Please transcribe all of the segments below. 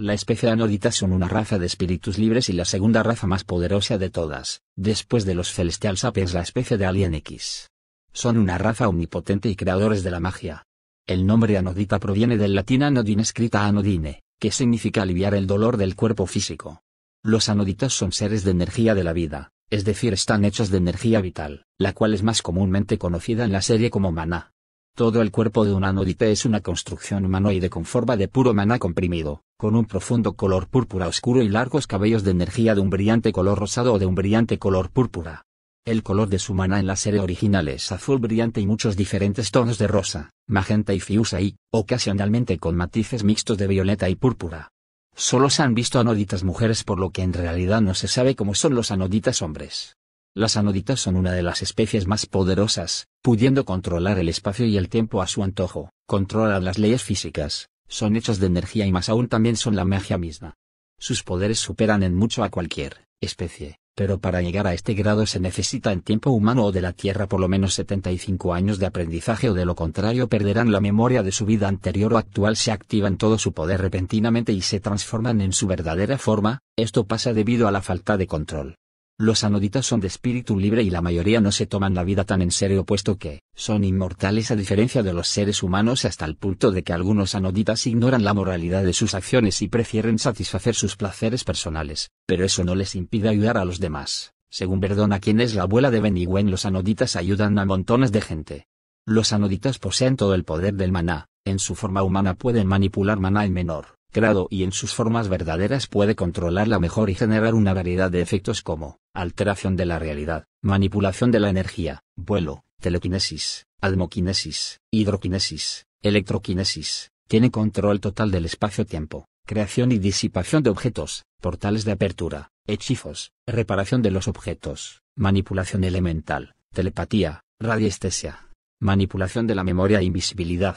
La especie anodita son una raza de espíritus libres y la segunda raza más poderosa de todas, después de los Celestial Sapiens la especie de Alien X. Son una raza omnipotente y creadores de la magia. El nombre anodita proviene del latín anodine escrita anodine, que significa aliviar el dolor del cuerpo físico. Los anoditas son seres de energía de la vida, es decir, están hechos de energía vital, la cual es más comúnmente conocida en la serie como maná. Todo el cuerpo de un Anodita es una construcción humanoide con forma de puro maná comprimido, con un profundo color púrpura oscuro y largos cabellos de energía de un brillante color rosado o de un brillante color púrpura. El color de su maná en la serie original es azul brillante y muchos diferentes tonos de rosa, magenta y fiusa y, ocasionalmente con matices mixtos de violeta y púrpura. Solo se han visto anoditas mujeres por lo que en realidad no se sabe cómo son los anoditas hombres. Las anoditas son una de las especies más poderosas, pudiendo controlar el espacio y el tiempo a su antojo, controlan las leyes físicas, son hechos de energía y más aún también son la magia misma. Sus poderes superan en mucho a cualquier especie, pero para llegar a este grado se necesita en tiempo humano o de la Tierra por lo menos 75 años de aprendizaje o de lo contrario perderán la memoria de su vida anterior o actual, se activan todo su poder repentinamente y se transforman en su verdadera forma, esto pasa debido a la falta de control los anoditas son de espíritu libre y la mayoría no se toman la vida tan en serio puesto que, son inmortales a diferencia de los seres humanos hasta el punto de que algunos anoditas ignoran la moralidad de sus acciones y prefieren satisfacer sus placeres personales, pero eso no les impide ayudar a los demás. Según Verdona quien es la abuela de Benigüen los anoditas ayudan a montones de gente. Los anoditas poseen todo el poder del maná, en su forma humana pueden manipular maná en menor grado y en sus formas verdaderas puede controlarla mejor y generar una variedad de efectos como alteración de la realidad, manipulación de la energía, vuelo, telequinesis, almoquinesis, hidroquinesis, electroquinesis, tiene control total del espacio-tiempo, creación y disipación de objetos, portales de apertura, hechizos, reparación de los objetos, manipulación elemental, telepatía, radiestesia, manipulación de la memoria e invisibilidad,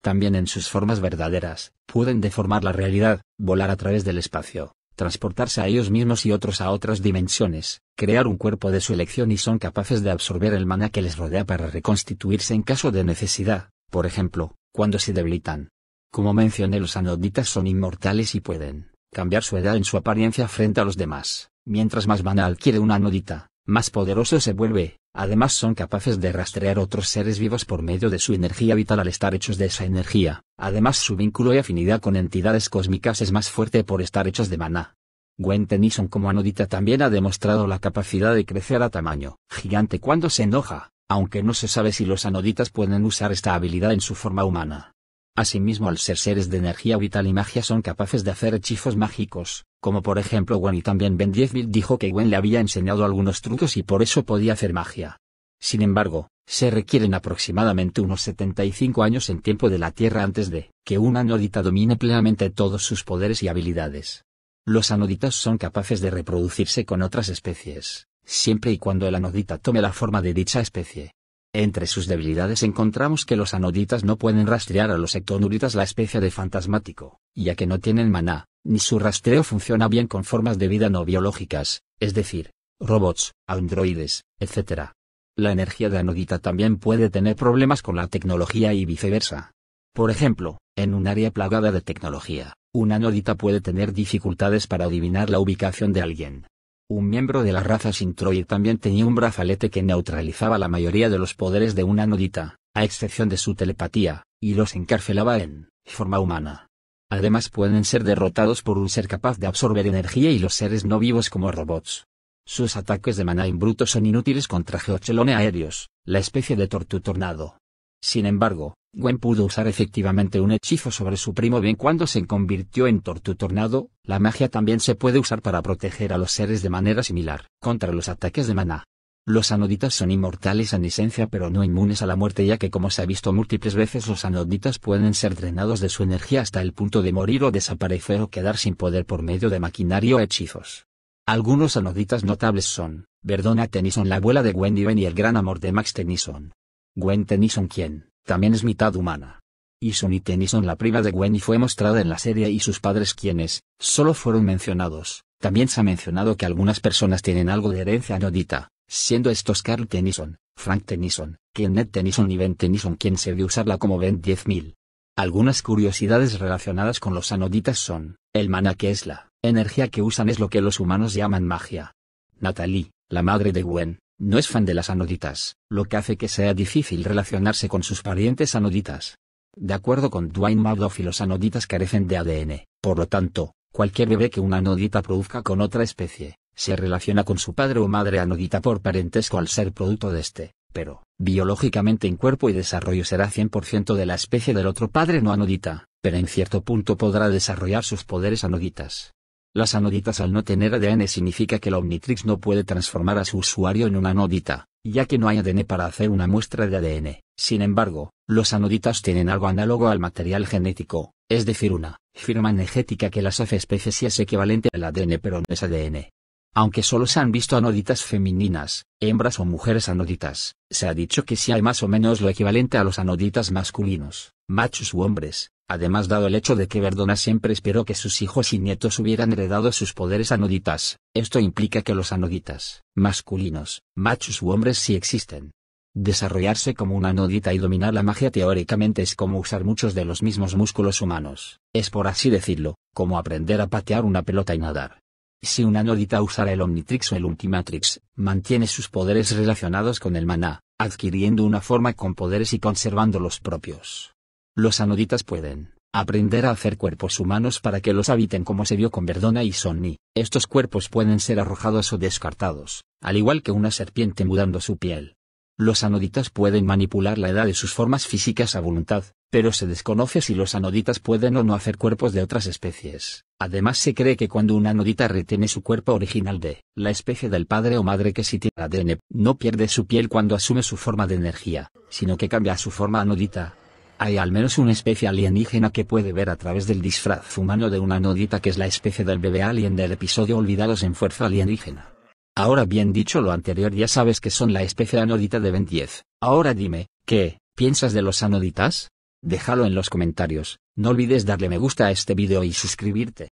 también en sus formas verdaderas, pueden deformar la realidad, volar a través del espacio, transportarse a ellos mismos y otros a otras dimensiones, crear un cuerpo de su elección y son capaces de absorber el mana que les rodea para reconstituirse en caso de necesidad, por ejemplo, cuando se debilitan. Como mencioné, los anoditas son inmortales y pueden cambiar su edad en su apariencia frente a los demás, mientras más mana adquiere un anodita, más poderoso se vuelve, además son capaces de rastrear otros seres vivos por medio de su energía vital al estar hechos de esa energía, además su vínculo y afinidad con entidades cósmicas es más fuerte por estar hechos de maná. Gwen Tennyson como Anodita también ha demostrado la capacidad de crecer a tamaño gigante cuando se enoja, aunque no se sabe si los anoditas pueden usar esta habilidad en su forma humana. Asimismo, al ser seres de energía vital y magia son capaces de hacer hechizos mágicos, como por ejemplo Gwen y también Ben 10.000 dijo que Gwen le había enseñado algunos trucos y por eso podía hacer magia. Sin embargo, se requieren aproximadamente unos 75 años en tiempo de la Tierra antes de que un anodita domine plenamente todos sus poderes y habilidades. Los anoditas son capaces de reproducirse con otras especies, siempre y cuando el anodita tome la forma de dicha especie. Entre sus debilidades encontramos que los anoditas no pueden rastrear a los ectonuritas la especie de fantasmático, ya que no tienen maná, ni su rastreo funciona bien con formas de vida no biológicas, es decir, robots, androides, etc. La energía de anodita también puede tener problemas con la tecnología y viceversa. Por ejemplo, en un área plagada de tecnología, un anodita puede tener dificultades para adivinar la ubicación de alguien, un miembro de la raza Sintroid también tenía un brazalete que neutralizaba la mayoría de los poderes de una nodita, a excepción de su telepatía, y los encarcelaba en forma humana. Además pueden ser derrotados por un ser capaz de absorber energía y los seres no vivos como robots. Sus ataques de maná en bruto son inútiles contra Geochelone aéreos, la especie de tortu tornado. Sin embargo, Gwen pudo usar efectivamente un hechizo sobre su primo Ben cuando se convirtió en Tortu Tornado, la magia también se puede usar para proteger a los seres de manera similar, contra los ataques de maná. Los anoditas son inmortales en esencia pero no inmunes a la muerte ya que como se ha visto múltiples veces los anoditas pueden ser drenados de su energía hasta el punto de morir o desaparecer o quedar sin poder por medio de maquinaria o hechizos. Algunos anoditas notables son, Verdona Tennyson la abuela de y Ben y el gran amor de Max Tennyson, Gwen Tennyson quien, también es mitad humana. Y y Tennyson la prima de Gwen y fue mostrada en la serie y sus padres quienes, solo fueron mencionados. También se ha mencionado que algunas personas tienen algo de herencia anodita, siendo estos Carl Tennyson, Frank Tennyson, Kenneth Tennyson y Ben Tennyson quien se vio usarla como Ben 10.000. Algunas curiosidades relacionadas con los anoditas son, el mana que es la energía que usan es lo que los humanos llaman magia. Natalie, la madre de Gwen, no es fan de las anoditas, lo que hace que sea difícil relacionarse con sus parientes anoditas. De acuerdo con Dwayne Madoff y los anoditas carecen de ADN, por lo tanto, cualquier bebé que una anodita produzca con otra especie, se relaciona con su padre o madre anodita por parentesco al ser producto de este, pero, biológicamente en cuerpo y desarrollo será 100% de la especie del otro padre no anodita, pero en cierto punto podrá desarrollar sus poderes anoditas. Las anoditas al no tener ADN significa que la Omnitrix no puede transformar a su usuario en una anodita, ya que no hay ADN para hacer una muestra de ADN. Sin embargo, los anoditas tienen algo análogo al material genético, es decir, una firma energética que las hace especies equivalente al ADN pero no es ADN. Aunque solo se han visto anoditas femeninas, hembras o mujeres anoditas, se ha dicho que sí hay más o menos lo equivalente a los anoditas masculinos, machos u hombres, Además dado el hecho de que Verdona siempre esperó que sus hijos y nietos hubieran heredado sus poderes anoditas, esto implica que los anoditas, masculinos, machos u hombres sí existen. Desarrollarse como un anodita y dominar la magia teóricamente es como usar muchos de los mismos músculos humanos, es por así decirlo, como aprender a patear una pelota y nadar. Si un anodita usara el Omnitrix o el Ultimatrix, mantiene sus poderes relacionados con el maná, adquiriendo una forma con poderes y conservando los propios. Los anoditas pueden aprender a hacer cuerpos humanos para que los habiten como se vio con Verdona y Sonny. Estos cuerpos pueden ser arrojados o descartados, al igual que una serpiente mudando su piel. Los anoditas pueden manipular la edad de sus formas físicas a voluntad, pero se desconoce si los anoditas pueden o no hacer cuerpos de otras especies. Además se cree que cuando un anodita retiene su cuerpo original de la especie del padre o madre que sí tiene ADN, no pierde su piel cuando asume su forma de energía, sino que cambia su forma anodita, hay al menos una especie alienígena que puede ver a través del disfraz humano de una nodita que es la especie del bebé alien del episodio Olvidados en Fuerza Alienígena. Ahora bien dicho lo anterior ya sabes que son la especie anodita de Ben 10. Ahora dime, ¿qué, piensas de los anoditas? Déjalo en los comentarios, no olvides darle me gusta a este video y suscribirte.